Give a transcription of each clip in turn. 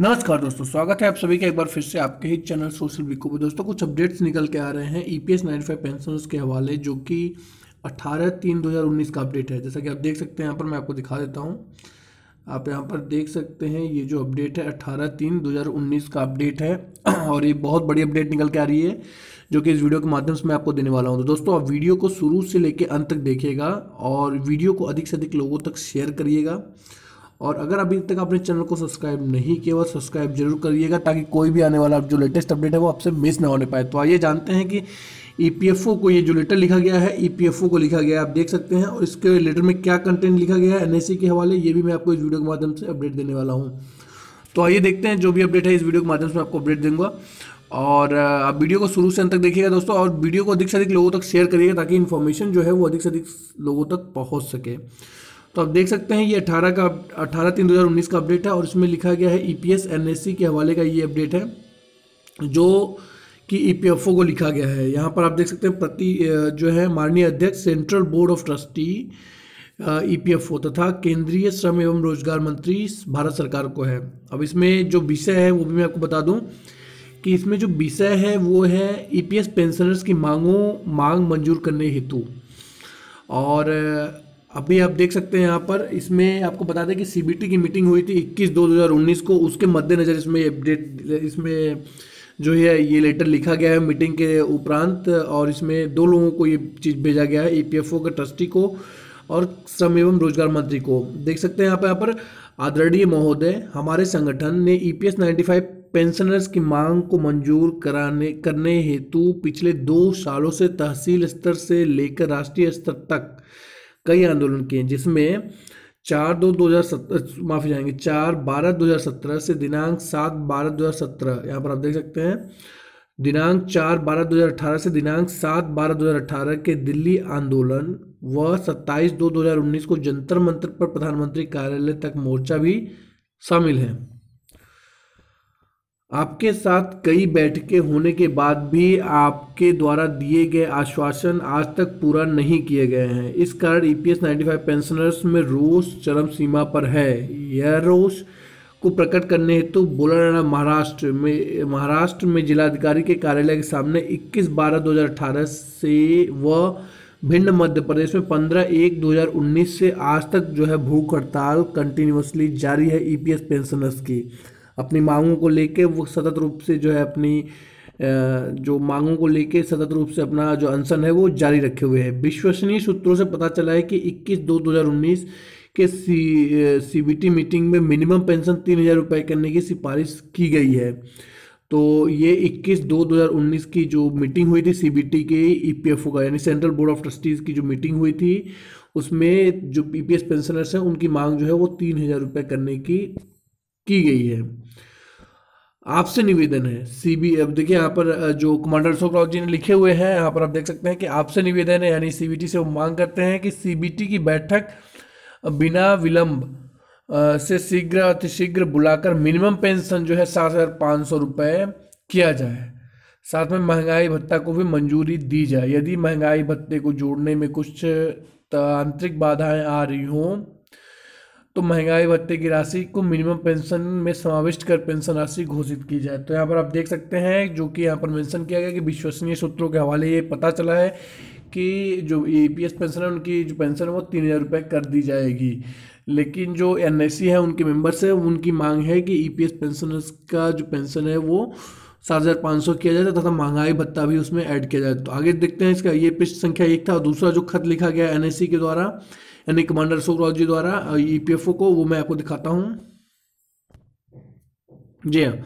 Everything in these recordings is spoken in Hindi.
नमस्कार दोस्तों स्वागत है आप सभी का एक बार फिर से आपके ही चैनल सोशल वीको पर दोस्तों कुछ अपडेट्स निकल के आ रहे हैं ईपीएस फाइव पेंशन के हवाले जो कि 18 तीन 2019 का अपडेट है जैसा कि आप देख सकते हैं यहाँ पर मैं आपको दिखा देता हूँ आप यहाँ पर देख सकते हैं ये जो अपडेट है अट्ठारह तीन उन्नीस का अपडेट है और ये बहुत बड़ी अपडेट निकल के आ रही है जो कि इस वीडियो के माध्यम से मैं आपको देने वाला हूँ तो दोस्तों आप वीडियो को शुरू से लेकर अंत तक देखिएगा और वीडियो को अधिक से अधिक लोगों तक शेयर करिएगा और अगर अभी तक आपने चैनल को सब्सक्राइब नहीं किया हुआ सब्सक्राइब जरूर करिएगा ताकि कोई भी आने वाला जो लेटेस्ट अपडेट है वो आपसे मिस ना होने पाए तो आइए जानते हैं कि ई e को ये जो लेटर लिखा गया है ई e को लिखा गया है आप देख सकते हैं और इसके लेटर में क्या कंटेंट लिखा गया है एन के हवाले ये भी मैं आपको इस वीडियो के माध्यम से अपडेट देने वाला हूँ तो आइए देखते हैं जो भी अपडेट है इस वीडियो के माध्यम से आपको अपडेट दूंगा और आप वीडियो को शुरू से अंत तक देखिएगा दोस्तों और वीडियो को अधिक से अधिक लोगों तक शेयर करिएगा ताकि इन्फॉर्मेशन जो है वो अधिक से अधिक लोगों तक पहुँच सके तो आप देख सकते हैं ये 18 का अठारह तीन 2019 का अपडेट है और इसमें लिखा गया है ई e पी के हवाले का ये अपडेट है जो कि ई e को लिखा गया है यहाँ पर आप देख सकते हैं प्रति जो है माननीय अध्यक्ष central board of trustee E P F O तथा केंद्रीय श्रम एवं रोजगार मंत्री भारत सरकार को है अब इसमें जो विषय है वो भी मैं आपको बता दूँ कि इसमें जो विषय है वो है ई पी एस पेंशनर्स की मांगों मांग मंजूर करने हेतु और अभी आप देख सकते हैं यहाँ पर इसमें आपको बता दें कि सीबीटी की मीटिंग हुई थी 21 दो 2019 को उसके मद्देनज़र इसमें अपडेट इसमें जो है ये लेटर लिखा गया है मीटिंग के उपरांत और इसमें दो लोगों को ये चीज़ भेजा गया है ईपीएफओ के ट्रस्टी को और श्रम एवं रोजगार मंत्री को देख सकते हैं यहाँ पर यहाँ पर आदरणीय महोदय हमारे संगठन ने ई पी पेंशनर्स की मांग को मंजूर कराने करने हेतु पिछले दो सालों से तहसील स्तर से लेकर राष्ट्रीय स्तर तक कई आंदोलन किए जिसमें चार दो दो हज़ार सत्रह माफी जाएंगे चार बारह दो हज़ार सत्रह से दिनांक सात बारह दो हज़ार सत्रह यहाँ पर आप देख सकते हैं दिनांक चार बारह दो हज़ार अठारह से दिनांक सात बारह दो हज़ार अठारह के दिल्ली आंदोलन व सत्ताईस दो दो हज़ार उन्नीस को जंतर मंत्र पर प्रधानमंत्री कार्यालय तक मोर्चा भी शामिल हैं आपके साथ कई बैठकें होने के बाद भी आपके द्वारा दिए गए आश्वासन आज तक पूरा नहीं किए गए हैं इस कारण ईपीएस 95 पेंशनर्स में रोष चरम सीमा पर है यह रोष को प्रकट करने हेतु तो राणा महाराष्ट्र में महाराष्ट्र में जिलाधिकारी के कार्यालय के सामने 21 बारह 2018 से व भिन्न मध्य प्रदेश में 15 एक 2019 से आज तक जो है भूख हड़ताल कंटिन्यूसली जारी है ईपीएस e पेंशनर्स की अपनी मांगों को लेके वो सतत रूप से जो है अपनी जो मांगों को लेके सतत रूप से अपना जो अनशन है वो जारी रखे हुए हैं विश्वसनीय सूत्रों से पता चला है कि 21 दो 2019 के सी सी मीटिंग में मिनिमम पेंशन तीन हज़ार रुपये करने की सिफारिश की गई है तो ये 21 दो 2019 की जो मीटिंग हुई थी सीबीटी के ओ e का यानी सेंट्रल बोर्ड ऑफ ट्रस्टीज़ की जो मीटिंग हुई थी उसमें जो एस e पेंशनर्स हैं उनकी मांग जो है वो तीन हज़ार रुपये करने की की गई है आपसे निवेदन है सीबी अब देखिए यहाँ पर जो कमांडर अशोक राव जी ने लिखे हुए हैं यहाँ पर आप देख सकते हैं कि आपसे निवेदन है यानी सीबीटी से वो मांग करते हैं कि सीबीटी की बैठक बिना विलंब से शीघ्र अतिशीघ्र बुलाकर मिनिमम पेंशन जो है सात हज़ार पाँच सौ रुपये किया जाए साथ में महंगाई भत्ता को भी मंजूरी दी जाए यदि महंगाई भत्ते को जोड़ने में कुछ तांत्रिक बाधाएं आ रही हों तो महंगाई भत्ते की राशि को मिनिमम पेंशन में समाविष्ट कर पेंशन राशि घोषित की जाए तो यहाँ पर आप देख सकते हैं जो कि यहाँ पर मेंशन किया गया कि विश्वसनीय सूत्रों के हवाले ये पता चला है कि जो ई पी एस पेंशन है उनकी जो पेंशन है वो तीन हज़ार रुपये कर दी जाएगी लेकिन जो एन e है उनके मेंबर्स हैं उनकी मांग है कि ई पी एस पेंशनर्स का जो पेंशन है वो सात हज़ार पाँच सौ किया जाता है तथा महंगाई भत्ता भी उसमें ऐड किया जाता है तो आगे देखते हैं इसका ये पृष्ठ संख्या एक था दूसरा जो खत लिखा गया एन के द्वारा यानी कमांडर अशोक राव जी द्वारा ई e को वो मैं आपको दिखाता हूँ जी हाँ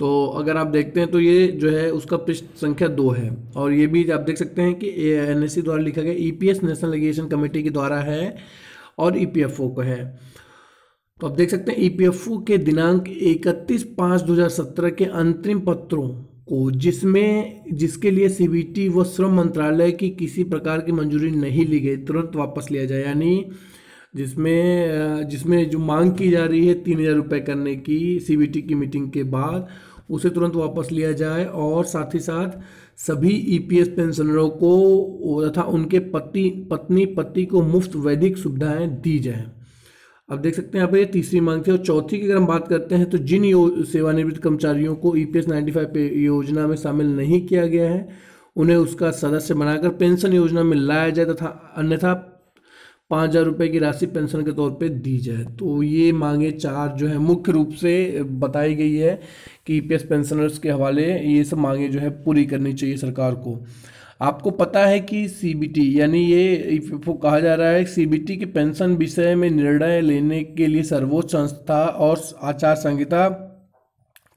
तो अगर आप देखते हैं तो ये जो है उसका पृष्ठ संख्या दो है और ये भी आप देख सकते हैं कि एन द्वारा लिखा गया ई नेशनल एजुकेशन कमेटी के द्वारा है और ई e पी है तो आप देख सकते हैं ईपीएफओ e के दिनांक 31 पाँच 2017 के अंतरिम पत्रों को जिसमें जिसके लिए सीबीटी व श्रम मंत्रालय की किसी प्रकार की मंजूरी नहीं ली गई तुरंत वापस लिया जाए यानी जिसमें जिसमें जो मांग की जा रही है तीन हज़ार रुपये करने की सीबीटी की मीटिंग के बाद उसे तुरंत वापस लिया जाए और साथ ही साथ सभी ईपीएस e पेंशनरों को तथा उनके पति पत्नी पति को मुफ्त वैदिक सुविधाएं दी जाएँ अब देख सकते हैं यहाँ पर तीसरी मांग थी और चौथी की अगर हम बात करते हैं तो जिन सेवानिवृत्त कर्मचारियों को ई e पी योजना में शामिल नहीं किया गया है उन्हें उसका सदस्य बनाकर पेंशन योजना में लाया जाए तथा अन्यथा पाँच हज़ार रुपये की राशि पेंशन के तौर पे दी जाए तो ये मांगे चार जो है मुख्य रूप से बताई गई है कि ई e पेंशनर्स के हवाले ये सब मांगे जो है पूरी करनी चाहिए सरकार को आपको पता है कि सी यानी ये को कहा जा रहा है सीबीटी के पेंशन विषय में निर्णय लेने के लिए सर्वोच्च संस्था और आचार संहिता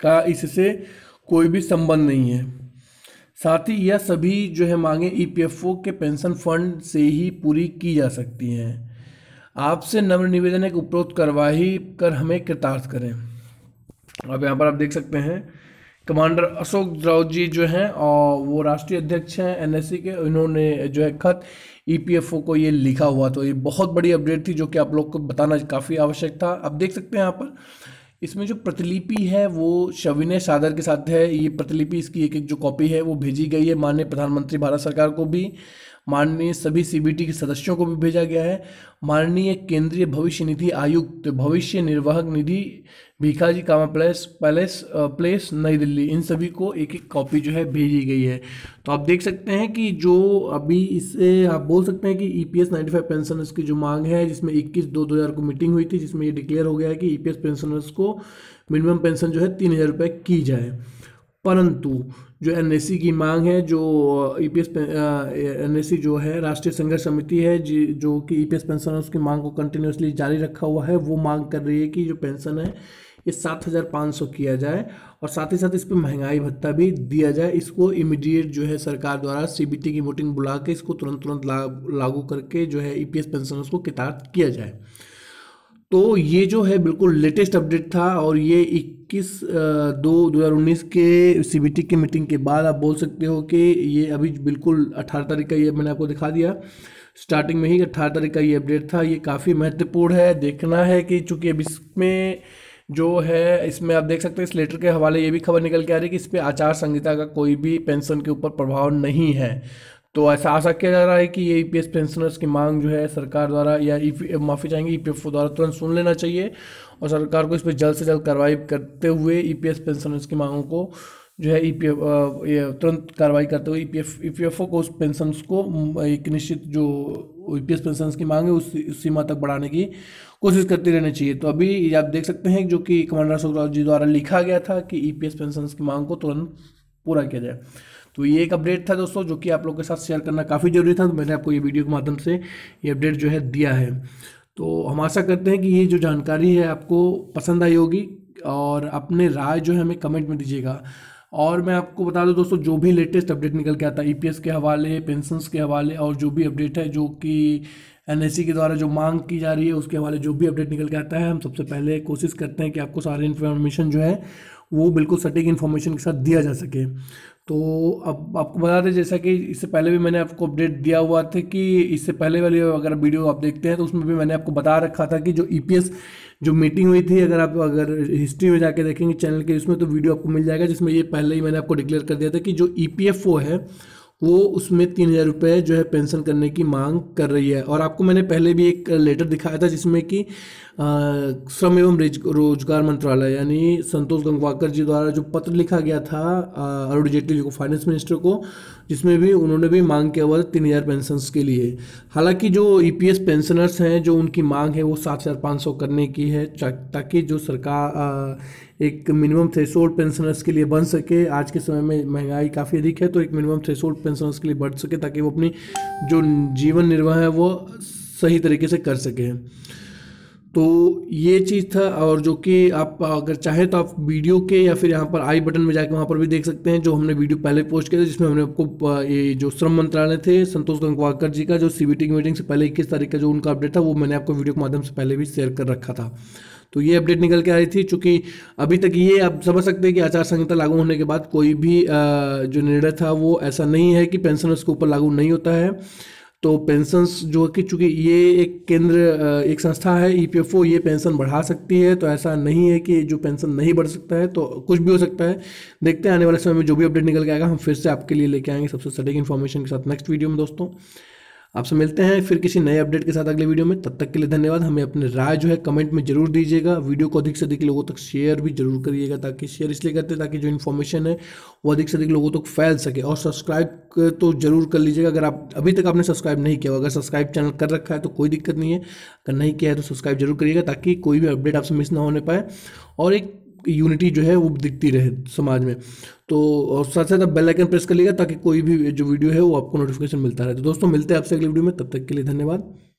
का इससे कोई भी संबंध नहीं है साथ ही यह सभी जो है मांगे ईपीएफओ e के पेंशन फंड से ही पूरी की जा सकती हैं आपसे नम्र निवेदन है कि उपरोक्त कार्यवाही कर हमें कृतार्थ करें अब यहाँ पर आप देख सकते हैं कमांडर अशोक द्रावत जी जो हैं और वो राष्ट्रीय अध्यक्ष हैं एनएससी के इन्होंने जो है खत ईपीएफओ e को ये लिखा हुआ तो ये बहुत बड़ी अपडेट थी जो कि आप लोग को बताना काफ़ी आवश्यक था आप देख सकते हैं यहाँ पर इसमें जो प्रतिलिपि है वो शविनय सादर के साथ है ये प्रतिलिपि इसकी एक एक जो कॉपी है वो भेजी गई है माननीय प्रधानमंत्री भारत सरकार को भी माननीय सभी सीबीटी के सदस्यों को भी भेजा गया है माननीय केंद्रीय भविष्य निधि आयुक्त भविष्य निर्वाहक निधि Bhikaji Cama place palace place New Delhi इन सभी को एक एक कॉपी जो है भेजी गई है तो आप देख सकते हैं कि जो अभी इससे आप बोल सकते हैं कि E P S ninety five pensioners की जो मांग है जिसमें इक्कीस दो दो हज़ार को मीटिंग हुई थी जिसमें ये डिक्लेयर हो गया है कि ई पी एस पेंशनर्स को मिनिमम पेंशन जो है तीन हज़ार रुपये की जाए परंतु जो एन की मांग है जो ई पी एस जो है राष्ट्रीय संघर्ष समिति है जो कि ई पी एस पेंशन उसकी मांग को कंटिन्यूसली जारी रखा हुआ है वो मांग कर रही है कि जो पेंशन है ये सात हज़ार पाँच सौ किया जाए और साथ ही साथ इस पर महंगाई भत्ता भी दिया जाए इसको इमीडिएट जो है सरकार द्वारा सीबीटी की मीटिंग बुला के इसको तुरंत तुरंत ला, लागू करके जो है E e P S pensioners को किताब किया जाए तो ये जो है बिल्कुल लेटेस्ट अपडेट था और ये इक्कीस दो दो हज़ार उन्नीस के सीबीटी की मीटिंग के बाद आप बोल सकते हो कि ये अभी बिल्कुल अठारह तारीख का ये मैंने आपको दिखा दिया स्टार्टिंग में ही अठारह तारीख का ये अपडेट था ये काफ़ी महत्वपूर्ण है देखना है कि चूँकि अब इसमें जो है इसमें आप देख सकते हैं इस लेटर के हवाले ये भी खबर निकल के आ रही है कि इस पर आचार संहिता का कोई भी पेंशन के ऊपर प्रभाव नहीं है तो ऐसा आशा किया जा रहा है कि ये ई e पेंशनर्स की मांग जो है सरकार द्वारा या ई e माफ़ी चाहेंगे ई e द्वारा तुरंत सुन लेना चाहिए और सरकार को इस पर जल्द से जल्द कार्रवाई करते हुए ई पेंशनर्स की मांगों को जो है ई पी एफ तुरंत कार्रवाई करते हुए E P F E P F O को उस पेंशन को एक निश्चित जो ई पी एस पेंशन की मांग है उस, सीमा तक बढ़ाने की कोशिश करती रहनी चाहिए तो अभी आप देख सकते हैं जो कि कमांडर अशोक राव जी द्वारा लिखा गया था कि ई पी एस पेंशन की मांग को तुरंत पूरा किया जाए तो ये एक अपडेट था दोस्तों जो कि आप लोग के साथ शेयर करना काफ़ी ज़रूरी था तो मैंने आपको ये वीडियो के माध्यम से ये अपडेट जो है दिया है तो हम आशा करते हैं कि ये जो जानकारी है आपको पसंद आई होगी और अपने राय जो है हमें कमेंट में दीजिएगा और मैं आपको बता दूं दोस्तों जो भी लेटेस्ट अपडेट निकल के आता है ई e के हवाले पेंशन के हवाले और जो भी अपडेट है जो कि एन e के द्वारा जो मांग की जा रही है उसके हवाले जो भी अपडेट निकल के आता है हम सबसे पहले कोशिश करते हैं कि आपको सारी इन्फॉर्मेशन जो है वो बिल्कुल सटीक इन्फॉर्मेशन के साथ दिया जा सके तो अब आपको बता दें जैसा कि इससे पहले भी मैंने आपको अपडेट दिया हुआ था कि इससे पहले वाली अगर वीडियो आप देखते हैं तो उसमें भी मैंने आपको बता रखा था कि जो ईपीएस e जो मीटिंग हुई थी अगर आप अगर हिस्ट्री में जाके देखेंगे चैनल के इसमें तो वीडियो आपको मिल जाएगा जिसमें ये पहले ही मैंने आपको डिक्लेयर कर दिया था कि जो ई e है वो उसमें तीन हज़ार रुपये जो है पेंशन करने की मांग कर रही है और आपको मैंने पहले भी एक लेटर दिखाया था जिसमें कि श्रम एवं रोजगार मंत्रालय यानी संतोष गंगवाकर जी द्वारा जो पत्र लिखा गया था अरुण जेटली जी को फाइनेंस मिनिस्टर को जिसमें भी उन्होंने भी मांग किया हुआ तीन हज़ार पेंशन के लिए हालांकि जो ई e पेंशनर्स हैं जो उनकी मांग है वो सात हज़ार पाँच सौ करने की है ताकि जो सरकार एक मिनिमम थ्रेशोल्ड पेंशनर्स के लिए बन सके आज के समय में महंगाई काफ़ी अधिक है तो एक मिनिमम थ्रेशोल्ड पेंशनर्स के लिए बढ़ सके ताकि वो अपनी जो जीवन निर्वाह है वो सही तरीके से कर सकें तो ये चीज़ था और जो कि आप अगर चाहें तो आप वीडियो के या फिर यहाँ पर आई बटन में जाकर वहाँ पर भी देख सकते हैं जो हमने वीडियो पहले पोस्ट किया था जिसमें हमने आपको ये जो श्रम मंत्रालय थे संतोष गंगवाकर जी का जो टी की मीटिंग से पहले इक्कीस तारीख का जो उनका अपडेट था वो मैंने आपको वीडियो के माध्यम से पहले भी शेयर कर रखा था तो ये अपडेट निकल के आई थी चूँकि अभी तक ये आप समझ सकते हैं कि आचार संहिता लागू होने के बाद कोई भी जो निर्णय था वो ऐसा नहीं है कि पेंशनर्स के ऊपर लागू नहीं होता है तो पेंशन जो कि चूँकि ये एक केंद्र एक संस्था है ई e ये पेंशन बढ़ा सकती है तो ऐसा नहीं है कि जो पेंशन नहीं बढ़ सकता है तो कुछ भी हो सकता है देखते हैं आने वाले समय में जो भी अपडेट निकल के आएगा हम फिर से आपके लिए लेके आएंगे सबसे सटीक इन्फॉर्मेशन के साथ नेक्स्ट वीडियो में दोस्तों आपसे मिलते हैं फिर किसी नए अपडेट के साथ अगले वीडियो में तब तक के लिए धन्यवाद हमें अपने राय जो है कमेंट में जरूर दीजिएगा वीडियो को अधिक से अधिक लोगों तक शेयर भी जरूर करिएगा ताकि शेयर इसलिए करते हैं ताकि जो इन्फॉर्मेशन है वो अधिक से अधिक लोगों तक फैल सके और सब्सक्राइब तो जरूर कर लीजिएगा अगर आप अभी तक आपने सब्सक्राइब नहीं किया अगर सब्सक्राइब चैनल कर रखा है तो कोई दिक्कत नहीं है अगर नहीं किया है तो सब्सक्राइब जरूर करिएगा ताकि कोई भी अपडेट आपसे मिस ना होने पाए और एक यूनिटी जो है वो दिखती रहे समाज में तो और साथ साथ आप बेल आइकन प्रेस कर लीजिएगा ताकि कोई भी जो वीडियो है वो आपको नोटिफिकेशन मिलता रहे तो दोस्तों मिलते हैं आपसे अगली वीडियो में तब तक के लिए धन्यवाद